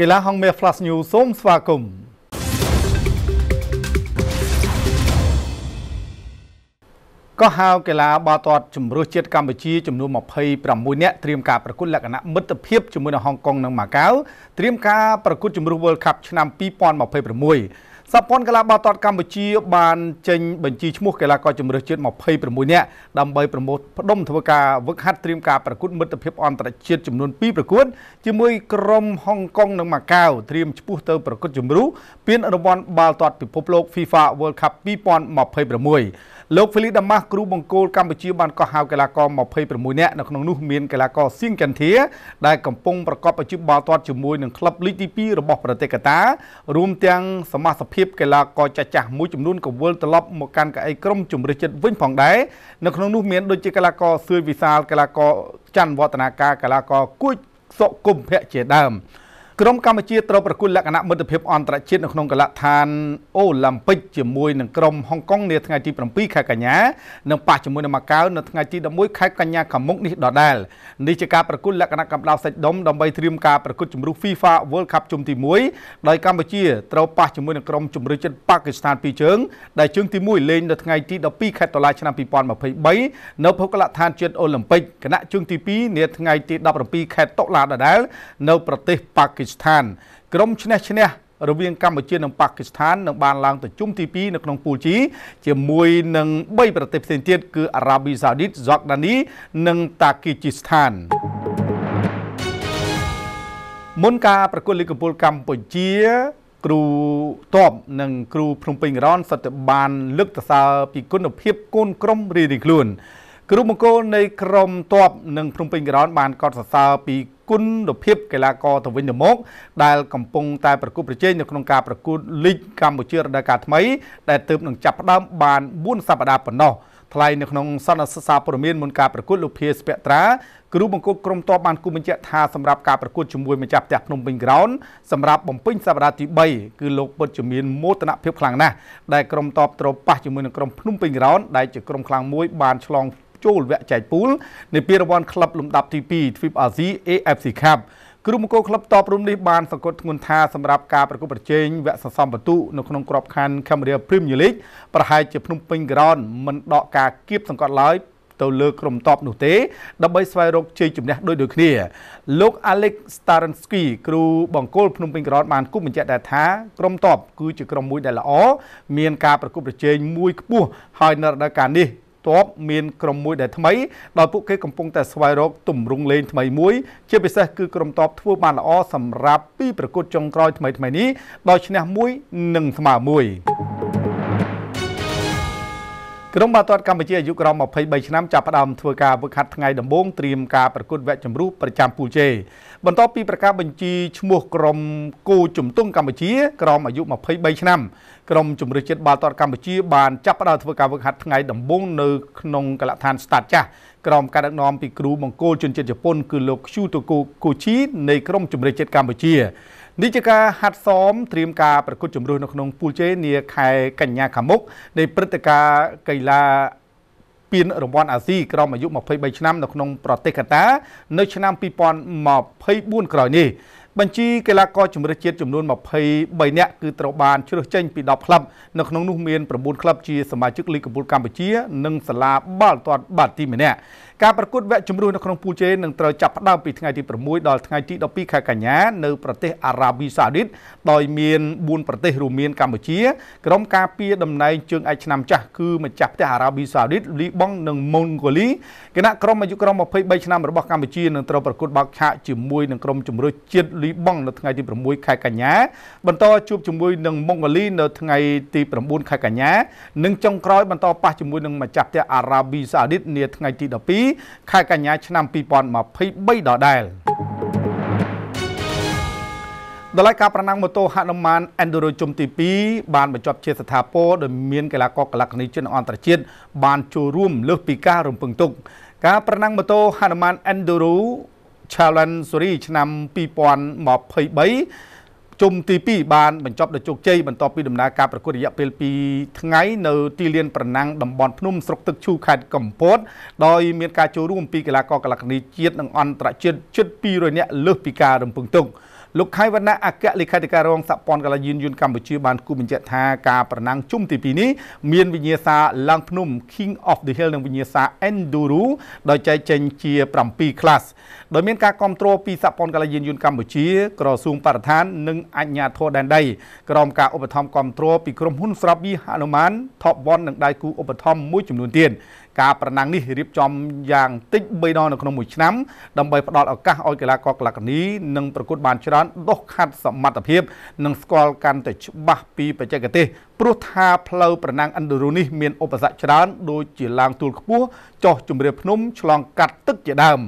កីឡាហងមាស Flash News សូមស្វាគមន៍កោះហៅកីឡាបាល់ទាត់ជំរុះជាតិកម្ពុជាចំនួន26នាក់ត្រៀមការប្រកួតលក្ខណៈមិត្តភាពជាមួយនឹងហុងកុងនិងម៉ាកាវត្រៀមការប្រកួតជំរុះ World Cup ឆ្នាំ2026សហព័ន្ធកីឡាបាល់ទាត់កម្ពុជា បានចេញបញ្ជីឈ្មោះកីឡាករជម្រើសជាតិ26នាក់ដើម្បីប្រមូលផ្ដុំធ្វើការវឹកហាត់ត្រៀមការប្រកួតមិត្តភាពអន្តរជាតិចំនួន2ប្រកួតជាមួយក្រុមហុងកុងនិងម៉ាកាវត្រៀមឈ្មោះទៅប្រកួតជម្រុះពានរង្វាន់បាល់ទាត់ពិភពលោក FIFA World Cup 2026លោកហ្វេលីដាម៉ាស់គ្រូបង្គោលកម្ពុជាបានកោះហៅកីឡាករ26នាក់នៅក្នុងនោះមានកីឡាករសៀងចន្ទធាដែលកំពុងប្រកបអាជីពបាល់ទាត់ជាមួយនឹងក្លឹបលីកទី2របស់ប្រទេសកាតារួមទាំងសមាជិកកីឡាករចាស់ចាស់មួយចំនួនកវល់ត្រឡប់មកកាន់កៅអីក្រុមជំរិះចិត្តវិញផងដែរនៅក្នុងនោះមានដូចជាកីឡាករសឿនវិសាលកីឡាករច័ន្ទវឌ្ឍនាការកីឡាករគួយសុកគុំភៈជាដើម។ក្រុមកម្ពុជាត្រូវប្រគល់លក្ខណៈមិត្តភាពអន្តរជាតិនៅក្នុងកីឡដ្ឋានអូឡ িম্প ិកជាមួយនឹងក្រុមហុងកុងនាថ្ងៃទី7ខែកញ្ញានិងប៉ះជាមួយនឹងម៉ាកាវនៅថ្ងៃទី11ខែកញ្ញាខាងមុខនេះដដែលនេះជាការប្រគល់លក្ខណៈកម្ដៅសាច់ដុំដើម្បីត្រៀមការប្រគល់ជម្រុះ FIFA World Cup ជុំទី1ដោយកម្ពុជាត្រូវប៉ះជាមួយនឹងក្រុមជម្រើសជាតិប៉ាគីស្ថានពីរជើងដែលជើងទី1លេងនៅថ្ងៃទី12ខែតុលាឆ្នាំ2023នៅភូកលដ្ឋានជាតិអូឡ িম্প ិកគណៈជើងទី2នាថ្ងៃទី17ខែតុលាដដែលនៅប្រទេសប៉ាគីស្ថានក្រុមឈ្នះឈ្នះរវាងកម្ពុជានិងប៉ាគីស្ថាននឹងបានឡើងទៅជុំទី2នៅក្នុងពូល G ជាមួយនឹង3ប្រទេសផ្សេងទៀតគឺអារ៉ាប៊ីសាអូឌីតហ្សកដានី និង តាគីជីស្ថានមុនការប្រកួតលីគកំពូលកម្ពុជា គ្រូតបនិងគ្រូភ្នំពេញរ៉នសិតបានលើកសរសើរពីគុណភាពកូនក្រុមរៀងៗខ្លួនគ្រូបង្គោលនៃក្រុមទ័ពនិងភ្នំពេញក្រោនបានកត់សរសើរពីគុណភាពកីឡាករទៅវិញទៅមក ដែលកំពុងតែប្រកួតប្រជែងនៅក្នុងការប្រកួតលីកកម្ពុជារដូវកាលថ្មីដែលទើបនឹងចាប់ផ្ដើមបាន4សប្ដាហ៍ប៉ុណ្ណោះថ្លែងនៅក្នុងសន្និសីទព័ត៌មានមុនការប្រកួតលោកភាស្ពត្រាគ្រូបង្គោលក្រុមតបបានគូបញ្ជាក់ថាសម្រាប់ការប្រកួតជាមួយម្ចាស់ផ្ទះភ្នំពេញក្រោនសម្រាប់បំពេញសប្តាហ៍ទី3គឺលោកពុតជំនាញមោទនភាពខ្លាំងណាស់ដែលក្រុមតបត្រូវប៉ះជាមួយនឹងក្រុមភ្នំពេញក្រោនដែលជាក្រុមខ្លាំងមួយបានឆ្លងភ្ជួរវគ្គចែកពូលនៃពានរង្វាន់ក្លឹបលំដាប់ទី2ទ្វីបអាស៊ី AFC Cup គ្រូមង្គលក្លឹបតបរុំនេះបានសង្កត់ធ្ងន់ថាសម្រាប់ការប្រកួតប្រជែងវគ្គសន្សំពិន្ទុនៅក្នុងក្របខ័ណ្ឌ Cambodia Premier League ប្រហែលជាភ្នំពេញក្រោនមិនដកការគៀបសង្កត់ឡើយទៅលើក្រុមតបនោះទេដើម្បីស្វែងរកជ័យជំនះដោយដូចគ្នាលោក Alex Starensky គ្រូបង្គោលភ្នំពេញក្រោនបានគូបញ្ជាក់ដែរថាក្រុមតបគឺជាក្រុមមួយដែលល្អមានការប្រកួតប្រជែងមួយខ្ពស់ហើយនៅរដូវកាលនេះទ័ពមានក្រុមមួយ ដែលថ្មីដោយពួកគេកំពុងតែស្វែងរកទម្រង់លេងថ្មីមួយជាពិសេសគឺក្រុមទ័ពធ្វើបានល្អសម្រាប់ពីប្រកួតចុងក្រោយថ្មីៗនេះដោយឈ្នះ1និងស្មើ1ក្រុមបាល់ទាត់កម្ពុជាអាយុក្រោម23ឆ្នាំចាប់ផ្ដើមធ្វើការវឹកហាត់ថ្ងៃដំបូងត្រៀមការប្រកួតវគ្គជម្រុះប្រចាំពូជេបន្ទាប់ពីប្រកាសបញ្ជីឈ្មោះក្រុមគូជំទង់កម្ពុជាក្រោមអាយុ23ឆ្នាំក្រុមជម្រើសជាតិបាល់ទាត់កម្ពុជាបានចាប់ផ្ដើមធ្វើការវឹកហាត់ថ្ងៃដំបូងនៅក្នុងកលដ្ឋានស្តាតចាស់ក្រុមការដឹកនាំពីគ្រូមង្គលជនជាតិជប៉ុនគឺលោក Kyutoku Kochi នៃក្រុមជម្រើសជាតិកម្ពុជានេះជាការហាត់សមត្រៀមការប្រកួតជម្រើសនៅក្នុង ពូលជេនាខែកញ្ញាខាងមុខនៃព្រឹត្តិការណ៍កីឡាពានរង្វាន់អាស៊ីក្រុមអាយុ23ឆ្នាំ នៅក្នុងប្រទេសកាតានៅឆ្នាំ2024ក្រោយនេះបញ្ជីកីឡាករជម្រើសជាតិចំនួន23នាក់គឺត្រូវបានជ្រើសចេញពី10ក្លឹបនៅក្នុងនោះមាន9ក្លឹបជាសមាជិកលីកកំពូលកម្ពុជា និងសាលាបាល់ទាត់បាល់ទីម្នាក់ការប្រកួតវគ្គជម្រុះនៅក្នុងពូល J នឹងត្រូវចាប់ផ្ដើមពីថ្ងៃទី6ដល់ថ្ងៃទី12ខែកញ្ញានៅប្រទេសអារ៉ាប៊ីសាអូឌីតដោយមាន4ប្រទេសរួមមានកម្ពុជា ក្រុមការពារតំណែងជើងឯកឆ្នាំចាស់គឺម្ចាស់ផ្ទះអារ៉ាប៊ីសាអូឌីតលីបង់និងម៉ុងហ្គូលីគណៈក្រុមអាយុក្រោម23ឆ្នាំរបស់កម្ពុជានឹងត្រូវប្រកួតបោកឆាកជាមួយនឹងក្រុមជម្រើសជាតិលីបង់នៅថ្ងៃទី6ខែកញ្ញាបន្តជួបជាមួយនឹងម៉ុងហ្គូលីនៅថ្ងៃទី9ខែកញ្ញានិងចុងក្រោយបន្តប៉ះជាមួយនឹងម្ចាស់ផ្ទះអារ៉ាប៊ីសាអូឌីតនាថ្ងៃទី12 2ខែកញ្ញាឆ្នាំ2023ដដែលដល់ការប្រណាំងម៉ូតូហនុមាន Enduro ជុំទី2បានបញ្ចប់ជាស្ថាពរដោយមានកីឡាករកីឡានីជនអន្តរជាតិបានចូលរួម លើសពីការរំពឹងទុក ការប្រណាំងម៉ូតូហនុមាន Enduro Challenge Series ឆ្នាំ2023ជុំទី2បានបញ្ចប់ដោយជោគជ័យបន្ទាប់ពីដំណើរការប្រកួតរយៈពេល2ថ្ងៃនៅទីលានប្រណាំងតំបន់ភ្នំស្រុកទឹកឈូខេត្តកំពតដោយមានការចូលរួមពីកីឡាករកីឡាករជាតិនិងអន្តរជាតិជិត200នាក់លើសពីការរំពឹងទុក។លោកខៃវណ្ណៈអគ្គលេខាធិការរងសហព័ន្ធកីឡាយានយន្តកម្ពុជាបានគូបញ្ជាក់ថាការប្រណាំងជុំទី2នេះមានវិញ្ញាសាឡើងភ្នំ King of the Hill និងវិញ្ញាសា Enduro ដោយចែកចេញជា7 class ដោយមានការគ្រប់គ្រងពីសហព័ន្ធកីឡាយានយន្តកម្ពុជា ក្រសួងបរិស្ថាននិងអាជ្ញាធរដែនដីក្រោមការឧបត្ថម្ភគ្រប់គ្រងពីក្រុមហ៊ុន ស្របប៊ីហនុមាន Top 1និងដៃគូឧបត្ថម្ភមួយចំនួនទៀតការប្រណាំងនេះរៀបចំយ៉ាងតិច3ដងនៅក្នុងមួយឆ្នាំដើម្បីផ្តល់ឱកាសឲ្យកីឡាករកលាកនីនិងប្រកួតបានច្រើនដុសខាត់សមត្ថភាព និងស្គាល់កាន់តែច្បាស់ពីបច្ចេកទេសព្រោះថាផ្លូវប្រណាំងឥណ្ឌូរូនេះមានឧបសគ្គច្រើនដូចជាឡើងទួលខ្ពស់ចុះជម្រាលភ្នំឆ្លងកាត់ទឹកជាដើម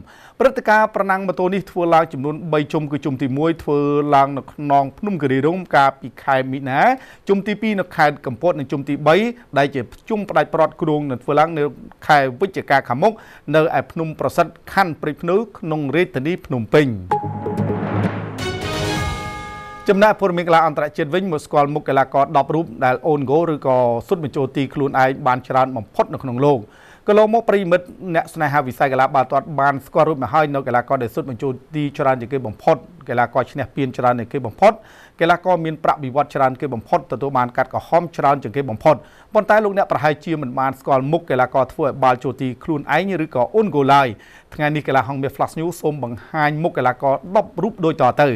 ព្រឹត្តិការណ៍ប្រណាំងម៉ូតូនេះធ្វើឡើងចំនួន3ជុំគឺជុំទី1ធ្វើឡើងនៅក្នុងភ្នំគិរីរម្យកាលពីខែមីនាជុំទី2នៅខេត្តកំពតនិងជុំទី3ដែលជាជុំផ្ដាច់ប្រត់គ្រងនឹងធ្វើឡើងនៅខែវិច្ឆិកាខាងមុខនៅឯភ្នំប្រសិទ្ធខណ្ឌព្រៃភ្នៅក្នុងរាជធានីភ្នំពេញចំណែកព័ត៌មានកីឡាអន្តរជាតិវិញមកស្គាល់មុខកីឡាករ10រូបដែលអូនហ្គោឬក៏សុទ្ធបញ្ចូលទីខ្លួនឯងបានច្រើនបំផុតនៅក្នុងโลกកន្លងមកប្រិមិត្តអ្នកស្នេហាវិស័យកីឡាបាល់ទាត់បានស្គាល់រូបមកហើយនៅកីឡាករដែលសុទ្ធបញ្ចូលទីច្រើនជាងគេបំផុតកីឡាករឈ្នះពានច្រើនជាងគេបំផុតកីឡាករមានប្រាក់បៀវត្សច្រើនជាងគេបំផុតទទួលបានកាត់កំហំច្រើនជាងគេបំផុតប៉ុន្តែលោកអ្នកប្រហែលជាមិនបានស្គាល់មុខកីឡាករធ្វើឲ្យបាល់ចូលទីខ្លួនឯងឬក៏អូនហ្គោឡើយថ្ងៃនេះកីឡាហងមាស Flash News សូមបង្ហាញមុខកីឡាករ10រូបដូចតទៅ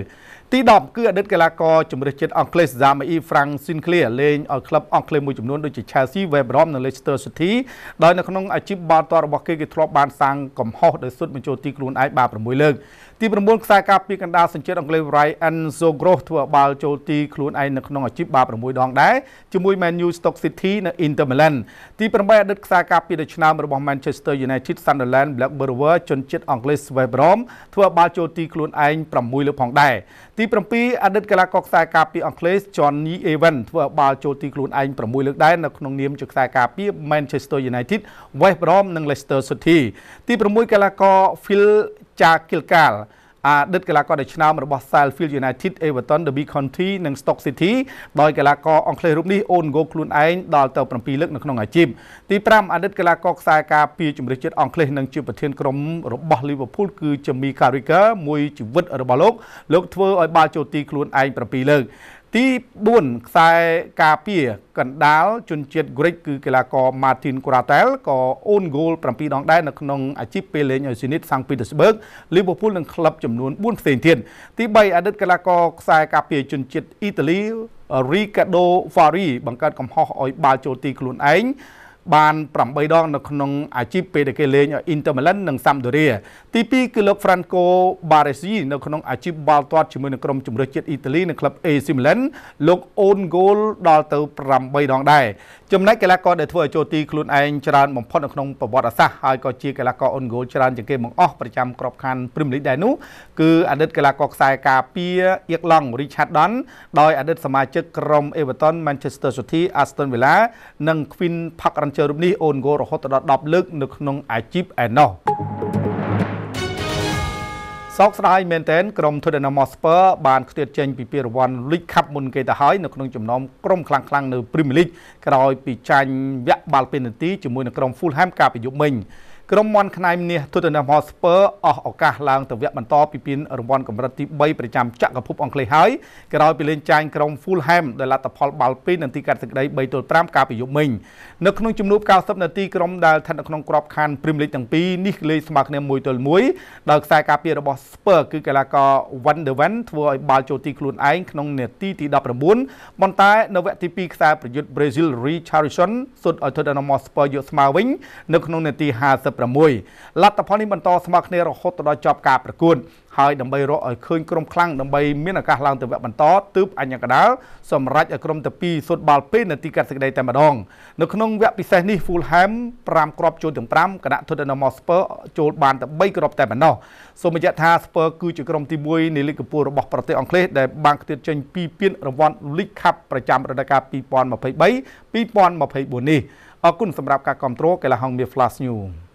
ទី10គឺអតីតកីឡាករជំនឿចិត្តអង់គ្លេស Zamei Frank Sinclair លេងឲ្យក្លឹបអង់គ្លេសមួយចំនួនដូចជា Chelsea, West Brom និង Leicester City ដោយនៅក្នុងអាជីពបាល់ទាត់របស់គេគេធ្លាប់បានសាងកំហុសដោយសុទ្ធបញ្ចូលទីខ្លួនឯងបាល់6លើកទី9ខ្សែការពារកណ្ដាលសញ្ជាតិអង់គ្លេស Ryan Sogros ធ្វើបាល់ចូលទីខ្លួនឯងនៅក្នុងអាជីពបាល់6ដងដែរជាមួយ Man U Stoke City និង Inter Milan ទី8អតីតខ្សែការពារដ៏ឆ្នើមរបស់ Manchester United, Sunderland, Blackburn Rovers ជនជាតិអង់គ្លេស West Brom ធ្វើបាល់ចូលទីខ្លួនឯង6លើកផងដែរទីទី7អតីតកីឡាករខ្សែការពារអង់គ្លេស Johnny Evans ធ្វើឲ្យបាល់ចូលទីខ្លួនឯង6លើកដែរនៅក្នុងនាមជាខ្សែការពារ Manchester United West Brom និង Leicester City ទី6កីឡាករ Phil Jarkilcal អតីតកីឡាករដ៏ឆ្នើមរបស់ Sheffield United Everton Derby County និង Stoke City ដោយកីឡាករអង់គ្លេសរូបនេះអូនហ្គោខ្លួនឯងដល់ទៅ7លើកនៅក្នុងអាជីពទី5អតីតកីឡាករខ្សែការពារជម្រើសជាតិអង់គ្លេសនិងជាប្រធានក្រុមរបស់ Liverpool គឺ Jamie Carragher មួយជីវិតរបស់លោកលោកធ្វើឲ្យបាល់ចូលទីខ្លួនឯង7លើកទី4ខ្សែការពារ កណ្ដាលជនជាតិក្រិកគឺកីឡាករ Martin Coratel ក៏អូនហ្គោល7ដងដែរនៅក្នុងអាជីពពេលលេងឲ្យស៊ីនីតសាំងពីតស្បឺកលីវើពូលនិងក្លឹបចំនួន4ផ្សេងទៀតទី3អតីតកីឡាករខ្សែការពារជនជាតិអ៊ីតាលី Ricardo Fari បង្កើតកំហុសឲ្យបាល់ចូលទីខ្លួនឯងបាន8ដងនៅក្នុងអាជីពពេលដែលគេលេង Inter Milan និង Sampdoria ទី2គឺលោក Franco Baresi នៅក្នុងអាជីពបាល់ទាត់ជាមួយនឹងក្រុមជម្រើសជាតិអ៊ីតាលីនៅក្លឹប AC Milan លោកអូនហ្គោលដល់ទៅ8ដងដែរចំណែកកីឡាករដែលធ្វើឲ្យចូលទីខ្លួនឯងច្រើនបំផុតនៅក្នុងប្រវត្តិសាស្ត្រហើយក៏ជាកីឡាករអូនហ្គោលច្រើនជាងគេមកអស់ប្រចាំក្របខ័ណ្ឌ Premier League ដែរនោះគឺអតីតកីឡាករខ្សែការពារអៀកឡង់ Richardson ដោយអតីតសមាជិកក្រុម Everton Manchester City Aston Villa និង Queen Park អញ្ជើញរូបនេះអូនគោរហូតដល់10លើកនៅក្នុងអាជីពឯណោះសោកស្ដាយមែនទែនក្រុម Tottenham Hotspur បានខ្ទាតចេញពីពានរង្វាន់ League Cup មុនគេទៅហើយនៅក្នុងចំណោមក្រុមខ្លាំងៗនៅ Premier League ក្រោយពីចាញ់វគ្គបាល់ពេនាល់ទីជាមួយនឹងក្រុម Fulham កាលពីយប់មិញក្រុមមន់ខ្នៃមនេះទូតនមហស្ពើអស់ឱកាសឡើងទៅវគ្គបន្តពីពានរង្វាន់កម្រិតទី3ប្រចាំចក្រភពអង់គ្លេសហើយក្រោយពីលេងចាញ់ក្រុម Fulham ដោយលទ្ធផលបាល់2នាទីកាត់សេចក្តី3ទល់5កាលពីយប់មិញនៅក្នុងជំនួប90នាទីក្រុមដែលស្ថិតនៅក្នុងក្របខ័ណ្ឌ Premier League ទាំងពីរនេះលេងស្មើគ្នា1ទល់1ដោយខ្សែការពាររបស់ Spurs គឺកីឡាករ Van de Ven ធ្វើឲ្យបាល់ចូលទីខ្លួនឯងក្នុងនាទីទី19ប៉ុន្តែនៅវគ្គទី2ខ្សែប្រយុទ្ធ Brazil Richarlison សុទ្ធឲ្យ Tottenham Hotspur យកស្មើវិញនៅក្នុងនាទី50 2026លទ្ធផលនេះបន្តស្មើគ្នារហូតដល់ចប់ការប្រកួតហើយដើម្បីរកឲ្យឃើញក្រុមខ្លាំងដើម្បី មានឱកាសឡើងទៅវគ្គបន្តទើបអញ្ញាកដាលសម្រេចឲ្យក្រុមទៅ2សុទ្ធបាល់ពេនាទីកាត់សេចក្តីតែម្ដងនៅក្នុងវគ្គពិសេសនេះ Fulham 5គ្រាប់ចូលទាំង5គណៈ Tottenham Hotspur ចូលបានតែ3គ្រាប់តែប៉ុណ្ណោះសូមបញ្ជាក់ថា Spurs គឺជាក្រុមទី1នៃលីគកំពូលរបស់ប្រទេសអង់គ្លេសដែលបានខ្ទាតចេញពីពានរង្វាន់ League Cup ប្រចាំរដូវកាល2023 2024នេះអរគុណសម្រាប់ការគ្រប់គ្រងកីឡាហុងមៀ Flash News